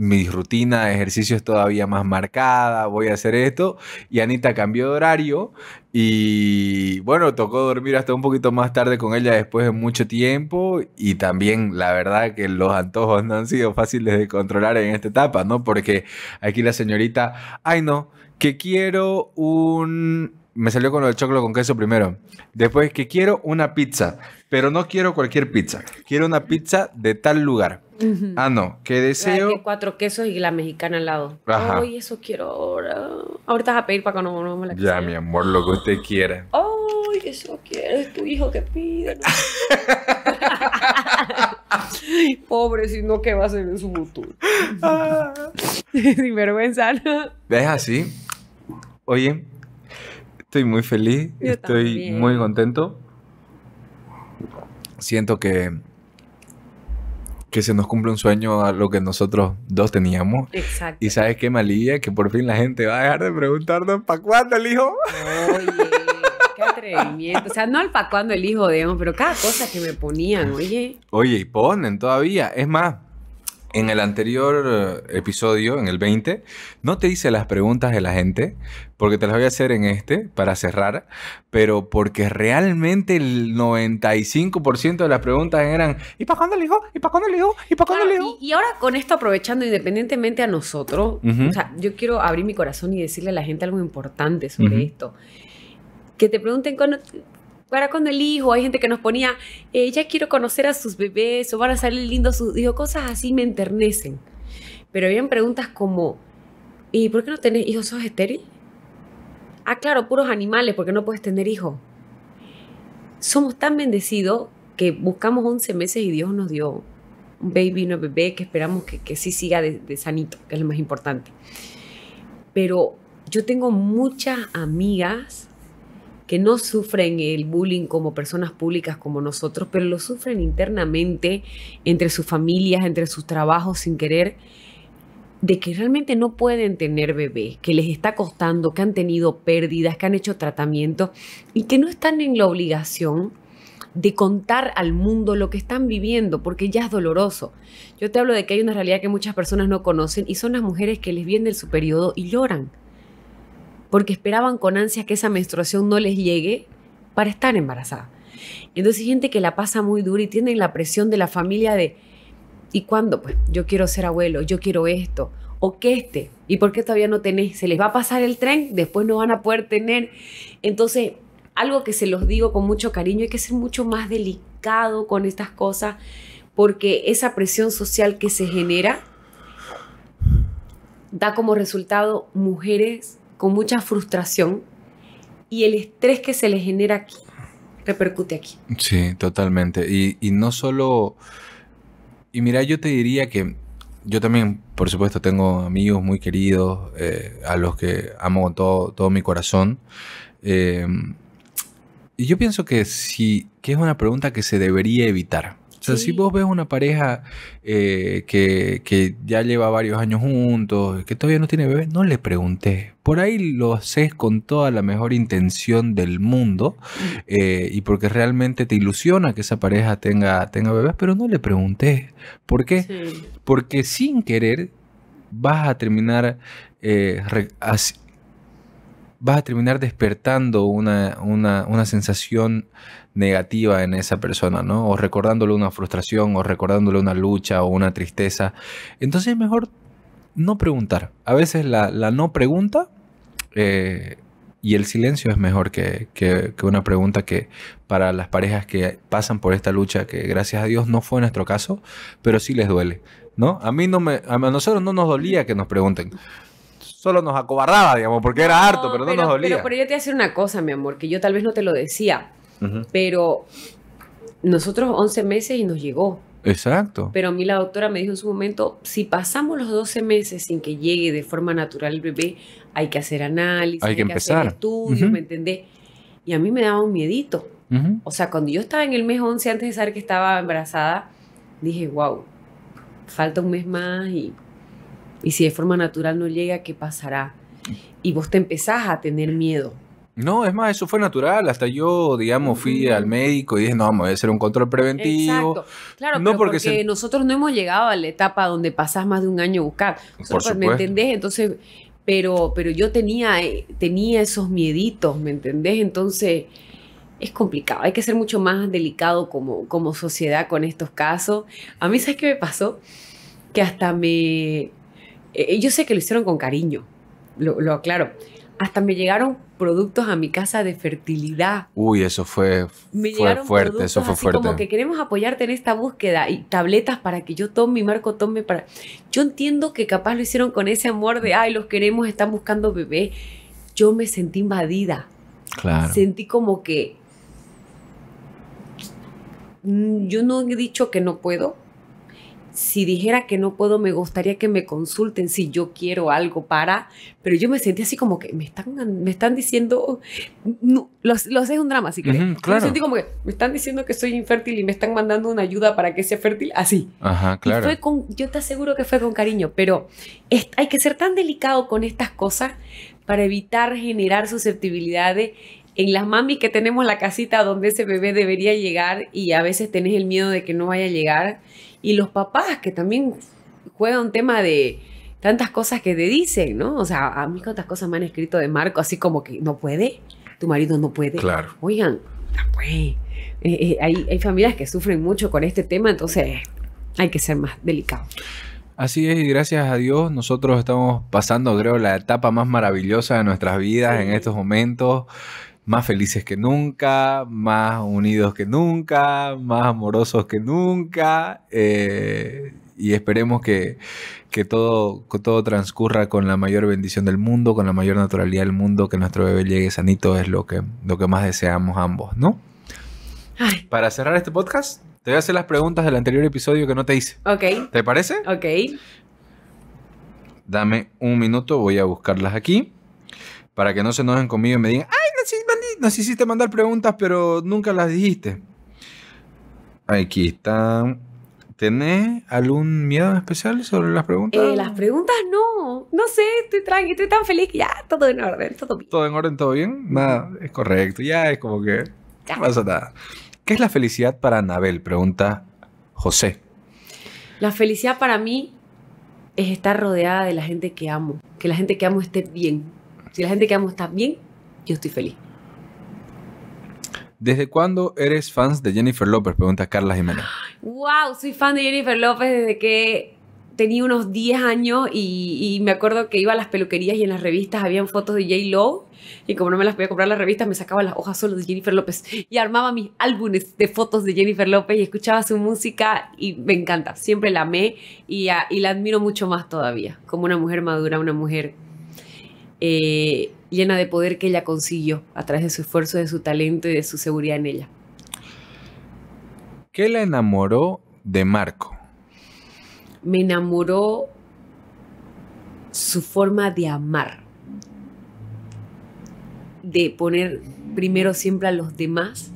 mi rutina de ejercicio es todavía más marcada, voy a hacer esto. Y Anita cambió de horario y bueno, tocó dormir hasta un poquito más tarde con ella después de mucho tiempo y también la verdad que los antojos no han sido fáciles de controlar en esta etapa, ¿no? Porque aquí la señorita, ay no, que quiero un me salió con lo del choclo con queso primero. Después que quiero una pizza, pero no quiero cualquier pizza. Quiero una pizza de tal lugar. Ah, no, que deseo. Que cuatro quesos y la mexicana al lado. Ay, eso quiero ahora. Ahorita vas a pedir para que no, me la Ya, mi amor, lo que usted quiera. Ay, eso quiero, es tu hijo que pide. Pobre, si no, ¿qué va a hacer en su futuro. Ah. Sin vergüenza. ¿Ves? así? Oye, Estoy muy feliz, estoy muy contento. Siento que, que se nos cumple un sueño a lo que nosotros dos teníamos. Exacto. Y sabes qué, Malilla, que por fin la gente va a dejar de preguntarnos para cuándo el hijo. Oye, qué atrevimiento. O sea, no el para cuándo el hijo, digamos, pero cada cosa que me ponían, oye. Oye, y ponen todavía. Es más, en el anterior eh, episodio, en el 20, no te hice las preguntas de la gente, porque te las voy a hacer en este para cerrar, pero porque realmente el 95% de las preguntas eran ¿y para cuándo le digo? ¿y para cuándo le digo? ¿y para cuándo le digo? Y, ahora con esto aprovechando independientemente a nosotros, o sea, yo quiero abrir mi corazón y decirle a la gente algo importante sobre esto. Que te pregunten cuándo, para cuando el hijo, hay gente que nos ponía, eh, ya quiero conocer a sus bebés o van a salir lindos sus hijos, cosas así me enternecen. Pero habían preguntas como, ¿y por qué no tenés hijos? ¿Sos estéril? Ah, claro, puros animales, porque no puedes tener hijos. Somos tan bendecidos que buscamos 11 meses y Dios nos dio un baby, un bebé que esperamos que, que sí siga de, de sanito, que es lo más importante. Pero yo tengo muchas amigas que no sufren el bullying como personas públicas como nosotros, pero lo sufren internamente entre sus familias, entre sus trabajos sin querer de que realmente no pueden tener bebés, que les está costando, que han tenido pérdidas, que han hecho tratamiento y que no están en la obligación de contar al mundo lo que están viviendo, porque ya es doloroso. Yo te hablo de que hay una realidad que muchas personas no conocen y son las mujeres que les viene su periodo y lloran porque esperaban con ansias que esa menstruación no les llegue para estar embarazada. Entonces hay gente que la pasa muy dura y tienen la presión de la familia de, ¿y cuándo? Pues yo quiero ser abuelo, yo quiero esto, o que este, ¿y por qué todavía no tenés? Se les va a pasar el tren, después no van a poder tener. Entonces, algo que se los digo con mucho cariño, hay que ser mucho más delicado con estas cosas, porque esa presión social que se genera da como resultado mujeres con mucha frustración y el estrés que se le genera aquí repercute aquí. Sí, totalmente. Y, no solo... Y mira, yo te diría que yo también, por supuesto, tengo amigos muy queridos, eh, a los que amo con todo, todo mi corazón. Eh, y yo pienso que, sí, que es una pregunta que se debería evitar. O sea, si vos ves una pareja eh, que, ya lleva varios años juntos, que todavía no tiene bebés, no le preguntes. Por ahí lo haces con toda la mejor intención del mundo mm. eh, y porque realmente te ilusiona que esa pareja tenga, tenga bebés, pero no le preguntes. ¿Por qué? Porque sin querer vas a terminar eh, vas a terminar despertando una, una, una sensación negativa en esa persona, ¿no? O recordándole una frustración, o recordándole una lucha o una tristeza. Entonces es mejor no preguntar. A veces la, no pregunta eh, y el silencio es mejor que, una pregunta que para las parejas que pasan por esta lucha, que gracias a Dios no fue nuestro caso, pero sí les duele, ¿no? A mí no me, a nosotros no nos dolía que nos pregunten. Solo nos acobardaba, digamos, porque era harto, pero, no nos dolía. Pero, yo te voy a decir una cosa, mi amor, que yo tal vez no te lo decía pero nosotros 11 meses y nos llegó. Exacto. Pero a mí la doctora me dijo en su momento, si pasamos los 12 meses sin que llegue de forma natural el bebé, hay que hacer análisis, hay que, hacer estudios, ¿me entendés? Y a mí me daba un miedito. O sea, cuando yo estaba en el mes 11, antes de saber que estaba embarazada, dije, wow, falta un mes más y, y si de forma natural no llega, ¿qué pasará? Y vos te empezás a tener miedo. No, es más, eso fue natural. Hasta yo, digamos, fui al médico y dije, no, vamos a hacer un control preventivo. Exacto. Claro, no porque, nosotros no hemos llegado a la etapa donde pasas más de un año a buscar. Pues, ¿Me entendés? Entonces, pero, pero yo tenía, eh, tenía esos mieditos, ¿me entendés? Entonces, es complicado. Hay que ser mucho más delicado como, como sociedad con estos casos. A mí, ¿sabes qué me pasó? Que hasta me... Eh, eh, yo sé que lo hicieron con cariño, lo, lo aclaro hasta me llegaron productos a mi casa de fertilidad. Uy, eso fue, fuerte, eso fue así fuerte. Como que queremos apoyarte en esta búsqueda y tabletas para que yo tome y Marco tome para... Yo entiendo que capaz lo hicieron con ese amor de, ay, los queremos, están buscando bebé. Yo me sentí invadida. Claro. Sentí como que... Mm, yo no he dicho que no puedo, si dijera que no puedo, me gustaría que me consulten si yo quiero algo para, pero yo me sentí así como que me están, me están diciendo, no, los un drama, si crees? Me sentí como que me están diciendo que soy infértil y me están mandando una ayuda para que sea fértil, así. Ajá, claro. con, yo te aseguro que fue con cariño, pero hay que ser tan delicado con estas cosas para evitar generar susceptibilidades en las mamis que tenemos la casita donde ese bebé debería llegar y a veces tenés el miedo de que no vaya a llegar y los papás, que también juegan un tema de tantas cosas que te dicen, ¿no? O sea, a mí cuántas cosas me han escrito de Marco, así como que no puede, tu marido no puede. Claro. Oigan, no eh, eh, hay, familias que sufren mucho con este tema, entonces hay que ser más delicados. Así es, y gracias a Dios nosotros estamos pasando, creo, la etapa más maravillosa de nuestras vidas en estos momentos más felices que nunca, más unidos que nunca, más amorosos que nunca. Eh, y esperemos que, todo, todo transcurra con la mayor bendición del mundo, con la mayor naturalidad del mundo, que nuestro bebé llegue sanito es lo que, lo que más deseamos ambos, ¿no? Para cerrar este podcast, te voy a hacer las preguntas del anterior episodio que no te hice. ¿Te parece? Ok. Dame un minuto, voy a buscarlas aquí. Para que no se enojen conmigo y me digan, nos hiciste mandar preguntas, pero nunca las dijiste. Aquí está. ¿Tenés algún miedo especial sobre las preguntas? Eh, las preguntas no. No sé, estoy tranquilo, estoy tan feliz ya todo en orden, todo bien. ¿Todo en orden, todo bien? Nada, es correcto. Ya es como que. Ya. No pasa nada. ¿Qué es la felicidad para Anabel? Pregunta José. La felicidad para mí es estar rodeada de la gente que amo. Que la gente que amo esté bien. Si la gente que amo está bien, yo estoy feliz. ¿Desde cuándo eres fan de Jennifer López? Pregunta Carla Jiménez. ¡Wow! Soy fan de Jennifer López desde que tenía unos 10 años y, me acuerdo que iba a las peluquerías y en las revistas habían fotos de J. Lowe y como no me las podía comprar las revistas me sacaba las hojas solo de Jennifer López y armaba mis álbumes de fotos de Jennifer López y escuchaba su música y me encanta, siempre la amé ah, y la admiro mucho más todavía, como una mujer madura, una mujer eh, llena de poder que ella consiguió a través de su esfuerzo, de su talento y de su seguridad en ella. ¿Qué la enamoró de Marco? Me enamoró su forma de amar, de poner primero siempre a los demás,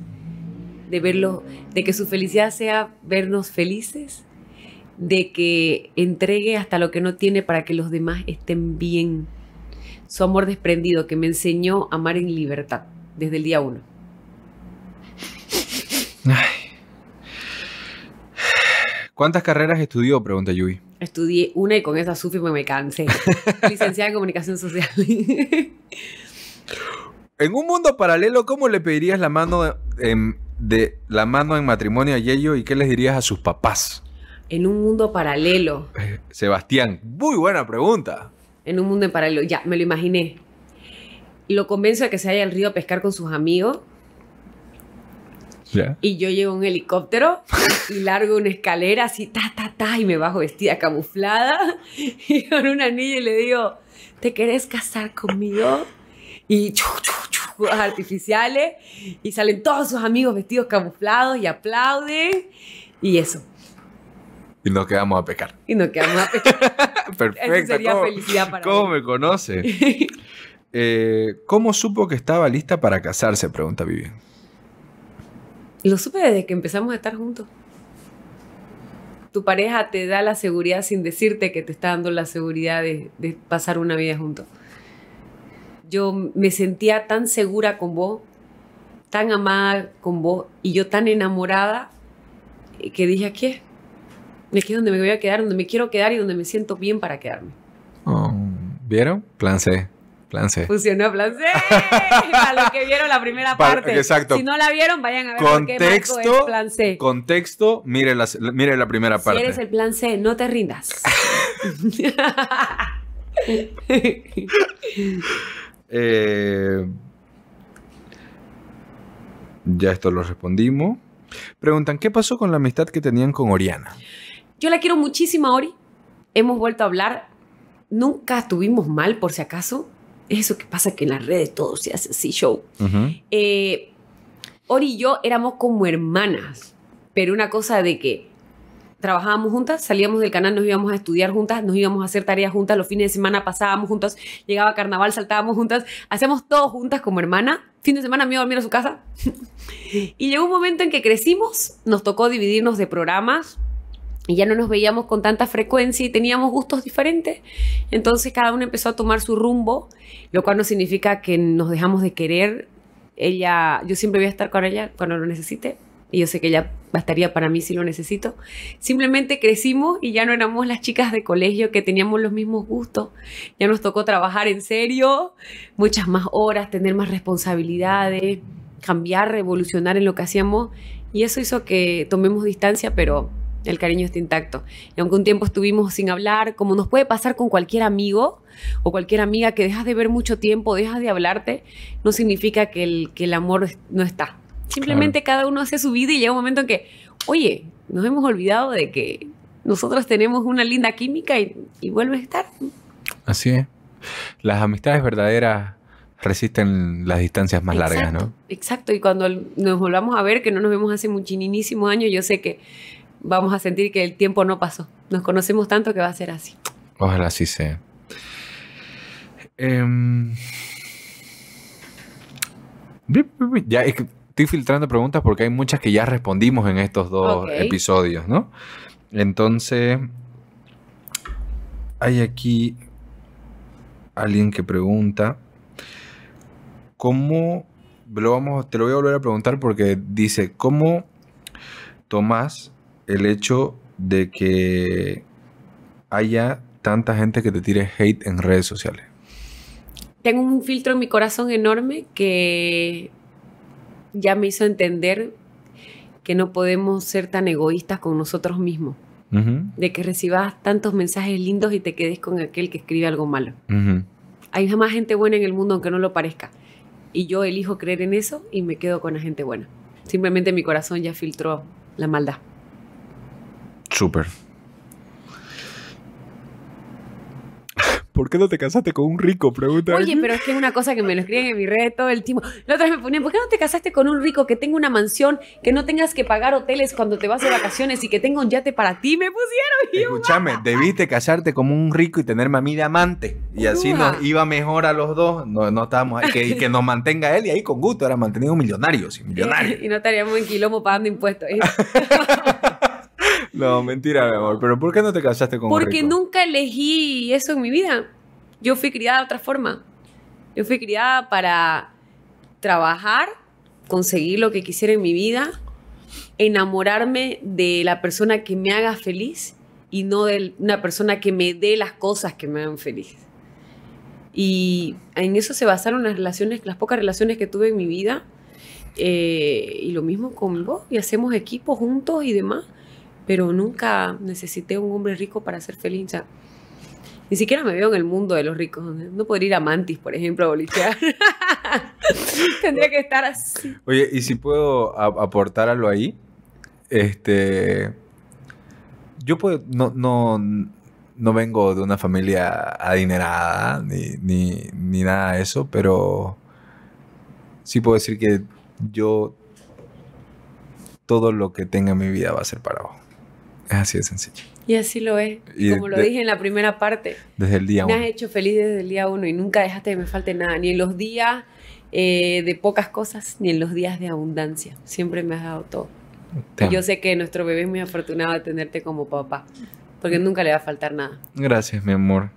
de verlos, de que su felicidad sea vernos felices, de que entregue hasta lo que no tiene para que los demás estén bien su amor desprendido que me enseñó a amar en libertad desde el día uno. ¿Cuántas carreras estudió? Pregunta Yui. Estudié una y con esa Sufi me cansé. Licenciada en Comunicación Social. en un mundo paralelo, ¿cómo le pedirías la mano de, la mano en matrimonio a Yeyo y qué les dirías a sus papás? En un mundo paralelo. Eh, Sebastián, muy buena pregunta en un mundo en paralelo. Ya, me lo imaginé. Lo convenzo de que se vaya al río a pescar con sus amigos. Y yo llevo un helicóptero y largo una escalera así, ta, ta, ta, y me bajo vestida camuflada y con una anillo y le digo, ¿te querés casar conmigo? Y chuchu artificiales y salen todos sus amigos vestidos camuflados y aplauden y eso. Y nos quedamos a pecar. Y nos quedamos a pecar. Perfecto. ¿Cómo, me conoce? Eh, ¿Cómo supo que estaba lista para casarse? Pregunta Vivian. Lo supe desde que empezamos a estar juntos. Tu pareja te da la seguridad sin decirte que te está dando la seguridad de, pasar una vida juntos. Yo me sentía tan segura con vos, tan amada con vos y yo tan enamorada que dije, aquí es me quedo es donde me voy a quedar, donde me quiero quedar y donde me siento bien para quedarme. Oh, ¿Vieron? Plan C. Plan C. Funcionó Plan C. para los que vieron la primera parte. Exacto. Si no la vieron, vayan a ver contexto, Plan C. Contexto, mire, la primera parte. Si eres el Plan C, no te rindas. Eh, ya esto lo respondimos. Preguntan, ¿qué pasó con la amistad que tenían con Oriana? Yo la quiero muchísima Ori. Hemos vuelto a hablar. Nunca estuvimos mal, por si acaso. Es eso que pasa que en las redes todo se hace así, show. Eh, Ori y yo éramos como hermanas. Pero una cosa de que trabajábamos juntas, salíamos del canal, nos íbamos a estudiar juntas, nos íbamos a hacer tareas juntas, los fines de semana pasábamos juntas, llegaba carnaval, saltábamos juntas, hacíamos todo juntas como hermana. Fin de semana me iba a su casa. y llegó un momento en que crecimos, nos tocó dividirnos de programas, y ya no nos veíamos con tanta frecuencia y teníamos gustos diferentes. Entonces cada uno empezó a tomar su rumbo, lo cual no significa que nos dejamos de querer. Ella, yo siempre voy a estar con ella cuando lo necesite y yo sé que ella bastaría para mí si lo necesito. Simplemente crecimos y ya no éramos las chicas de colegio que teníamos los mismos gustos. Ya nos tocó trabajar en serio, muchas más horas, tener más responsabilidades, cambiar, revolucionar en lo que hacíamos y eso hizo que tomemos distancia, pero el cariño está intacto. Y aunque un tiempo estuvimos sin hablar, como nos puede pasar con cualquier amigo o cualquier amiga que dejas de ver mucho tiempo, dejas de hablarte, no significa que el, que el amor no está. Simplemente cada uno hace su vida y llega un momento en que, oye, nos hemos olvidado de que nosotros tenemos una linda química y, y vuelve a estar. Así es. Las amistades verdaderas resisten las distancias más largas, ¿no? Exacto, y cuando nos volvamos a ver, que no nos vemos hace muchísimos año, yo sé que vamos a sentir que el tiempo no pasó. Nos conocemos tanto que va a ser así. Ojalá así sea. Em, ya estoy filtrando preguntas porque hay muchas que ya respondimos en estos dos episodios, ¿no? Entonces, hay aquí alguien que pregunta, ¿cómo, lo vamos, te lo voy a volver a preguntar porque dice, ¿cómo Tomás el hecho de que haya tanta gente que te tire hate en redes sociales? Tengo un filtro en mi corazón enorme que ya me hizo entender que no podemos ser tan egoístas con nosotros mismos. De que recibas tantos mensajes lindos y te quedes con aquel que escribe algo malo. Hay más gente buena en el mundo aunque no lo parezca. Y yo elijo creer en eso y me quedo con la gente buena. Simplemente mi corazón ya filtró la maldad. Súper. ¿Por qué no te casaste con un rico? Pregunta. Oye, pero es que es una cosa que me lo escriben en mi red todo el tiempo. La otra me ponían, ¿por qué no te casaste con un rico que tenga una mansión, que no tengas que pagar hoteles cuando te vas de vacaciones y que tenga un yate para ti? Me pusieron. Escúchame, debiste casarte como un rico y tener a de amante. Y así nos iba mejor a los dos. No, no estábamos Que, y que nos mantenga él y ahí con gusto. Era mantenido millonarios sin millonario. y no estaríamos en quilombo pagando impuestos. No, mentira, amor. ¿Pero por qué no te casaste con Porque nunca elegí eso en mi vida. Yo fui criada de otra forma. Yo fui criada para trabajar, conseguir lo que quisiera en mi vida, enamorarme de la persona que me haga feliz y no de una persona que me dé las cosas que me hagan feliz. Y en eso se basaron las relaciones, las pocas relaciones que tuve en mi vida. Eh, y lo mismo con vos, y hacemos equipo juntos y demás pero nunca necesité un hombre rico para ser feliz. ni siquiera me veo en el mundo de los ricos. No podría ir a Mantis, por ejemplo, a bolichear. Tendría que estar así. Oye, ¿y si puedo aportar algo ahí? Este. Yo puedo. No, vengo de una familia adinerada ni, nada de eso, pero sí puedo decir que yo. Todo lo que tenga en mi vida va a ser para abajo. Es así de sencillo. Y así lo es, como lo dije en la primera parte. Desde el día uno. Me has hecho feliz desde el día uno y nunca dejaste que me falte nada, ni en los días eh, de pocas cosas, ni en los días de abundancia. Siempre me has dado todo. Y yo sé que nuestro bebé es muy afortunado de tenerte como papá, porque nunca le va a faltar nada. Gracias, mi amor.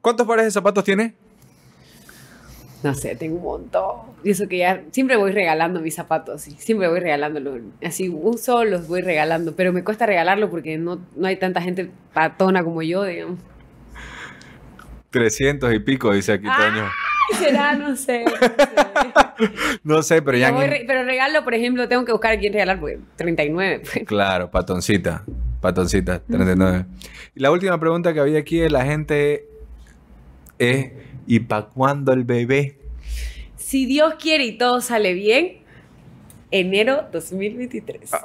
¿Cuántos pares de zapatos tiene? No sé, tengo un montón. Y eso que ya siempre voy regalando mis zapatos, así, siempre voy regalándolos. Así uso, los voy regalando, pero me cuesta regalarlo porque no, no hay tanta gente patona como yo, digamos. 300 y pico, dice aquí Toño. Será, no sé. No sé, pero ya. pero regalo, por ejemplo, tengo que buscar a quién regalar, pues 39. Pues. Claro, patoncita. Patoncita, 39. Y la última pregunta que había aquí es: la gente ¿y para cuándo el bebé? Si Dios quiere y todo sale bien, enero 2023. Ah.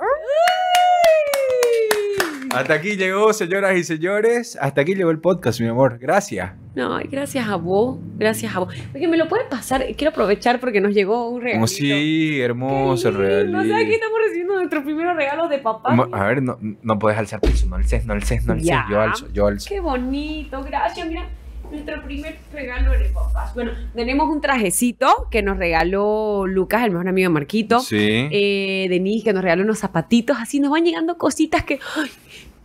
Hasta aquí llegó, señoras y señores. Hasta aquí llegó el podcast, mi amor. Gracias. No, gracias a vos. Gracias a vos. Oye, me lo puedes pasar. Quiero aprovechar porque nos llegó un regalo. Oh, sí, hermoso regalo. No sé aquí estamos recibiendo nuestros primeros regalos de papá. a ver, no, puedes alzar eso No alces, no alces, no alces. Yo alzo, yo alzo. Qué bonito. Gracias, mira nuestro primer regalo el podcast Bueno, tenemos un trajecito que nos regaló Lucas, el mejor amigo de Marquito. Sí. Eh, que nos regaló unos zapatitos. Así nos van llegando cositas que. Ay,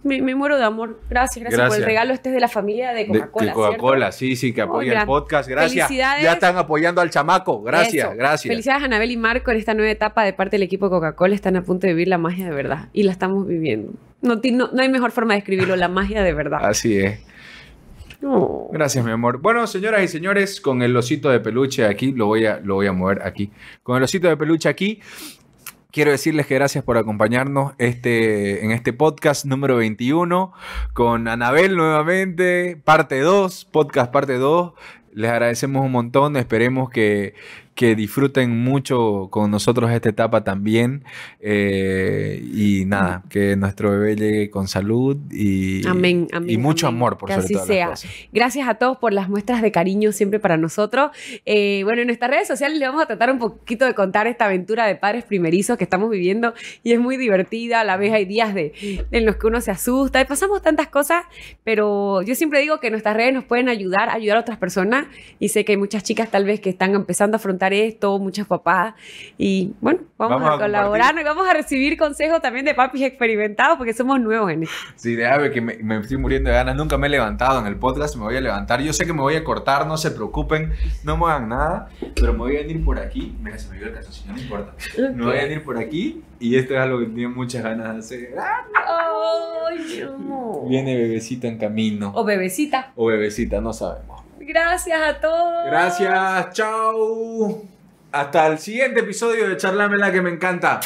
me, muero de amor. Gracias, gracias, por el regalo. Este es de la familia de Coca-Cola. De, Coca-Cola, sí, sí, que apoya el podcast. Gracias. Felicidades. Ya están apoyando al chamaco. Gracias, gracias. Felicidades a Anabel y Marco en esta nueva etapa de parte del equipo de Coca-Cola. Están a punto de vivir la magia de verdad y la estamos viviendo. No, hay mejor forma de escribirlo la magia de verdad. Así es. Gracias, mi amor. Bueno, señoras y señores, con el osito de peluche aquí, lo voy a, lo voy a mover aquí. Con el osito de peluche aquí, quiero decirles que gracias por acompañarnos este, en este podcast número 21 con Anabel nuevamente, parte 2, podcast parte 2. Les agradecemos un montón, esperemos que, que disfruten mucho con nosotros esta etapa también. Eh, y nada, que nuestro bebé llegue con salud y, y mucho amor, por sobre así todas sea. Las Gracias a todos por las muestras de cariño siempre para nosotros. Eh, bueno, en nuestras redes sociales le vamos a tratar un poquito de contar esta aventura de padres primerizos que estamos viviendo y es muy divertida. A la vez hay días de, en los que uno se asusta y pasamos tantas cosas, pero yo siempre digo que nuestras redes nos pueden ayudar, a ayudar a otras personas y sé que hay muchas chicas tal vez que están empezando a afrontar esto, muchas papás. Y bueno, vamos, a, colaborar y vamos a recibir consejos también de papis experimentados porque somos nuevos en esto. Sí, déjame ah, que me, estoy muriendo de ganas. Nunca me he levantado en el podcast, me voy a levantar. Yo sé que me voy a cortar, no se preocupen, no me hagan nada, pero me voy a venir por aquí. Mira, se me dio el si no importa. Me voy a venir por aquí y esto es algo que tiene muchas ganas de hacer. ¡Ay, Viene bebecita en camino. O bebecita. O bebecita, no sabemos. Gracias a todos. Gracias, chao. Hasta el siguiente episodio de Charlámela que me encanta.